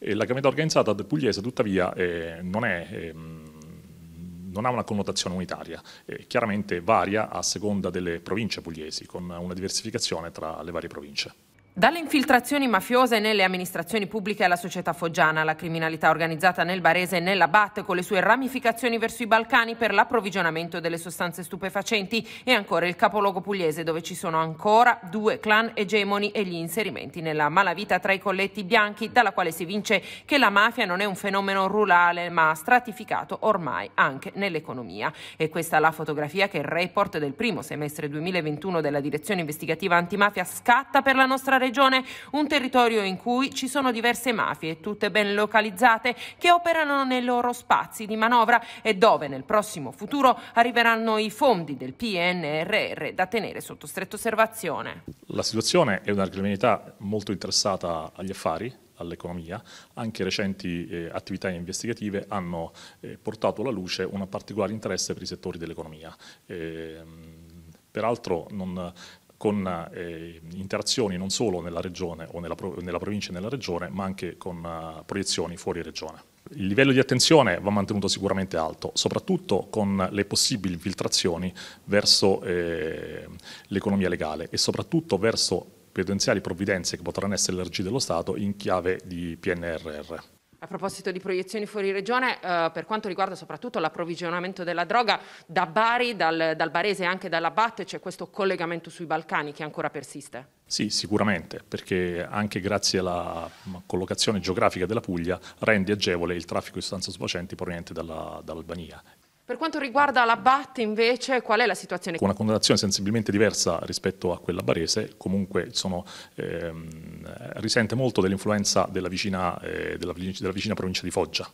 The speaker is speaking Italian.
La criminalità organizzata pugliese tuttavia eh, non è ehm, non ha una connotazione unitaria, eh, chiaramente varia a seconda delle province pugliesi, con una diversificazione tra le varie province. Dalle infiltrazioni mafiose nelle amministrazioni pubbliche alla società foggiana, la criminalità organizzata nel Barese e nella BAT con le sue ramificazioni verso i Balcani per l'approvvigionamento delle sostanze stupefacenti e ancora il capoluogo pugliese dove ci sono ancora due clan egemoni e gli inserimenti nella malavita tra i colletti bianchi dalla quale si vince che la mafia non è un fenomeno rurale ma stratificato ormai anche nell'economia. E questa è la fotografia che il report del primo semestre 2021 della direzione investigativa antimafia scatta per la nostra regione regione un territorio in cui ci sono diverse mafie, tutte ben localizzate, che operano nei loro spazi di manovra e dove nel prossimo futuro arriveranno i fondi del PNRR da tenere sotto stretta osservazione. La situazione è una criminalità molto interessata agli affari, all'economia, anche recenti eh, attività investigative hanno eh, portato alla luce un particolare interesse per i settori dell'economia. Ehm, peraltro non, con eh, interazioni non solo nella regione o nella, nella, provincia e nella regione, ma anche con eh, proiezioni fuori regione. Il livello di attenzione va mantenuto sicuramente alto, soprattutto con le possibili infiltrazioni verso eh, l'economia legale e soprattutto verso potenziali provvidenze che potranno essere elargite dello Stato in chiave di PNRR. A proposito di proiezioni fuori regione, eh, per quanto riguarda soprattutto l'approvvigionamento della droga, da Bari, dal, dal Barese e anche dalla Batte c'è questo collegamento sui Balcani che ancora persiste? Sì, sicuramente, perché anche grazie alla collocazione geografica della Puglia rende agevole il traffico di sostanze stupefacenti provenienti dall'Albania. Per quanto riguarda la BAT invece, qual è la situazione? Una condannazione sensibilmente diversa rispetto a quella barese, comunque sono, ehm, risente molto dell'influenza della, eh, della, della vicina provincia di Foggia.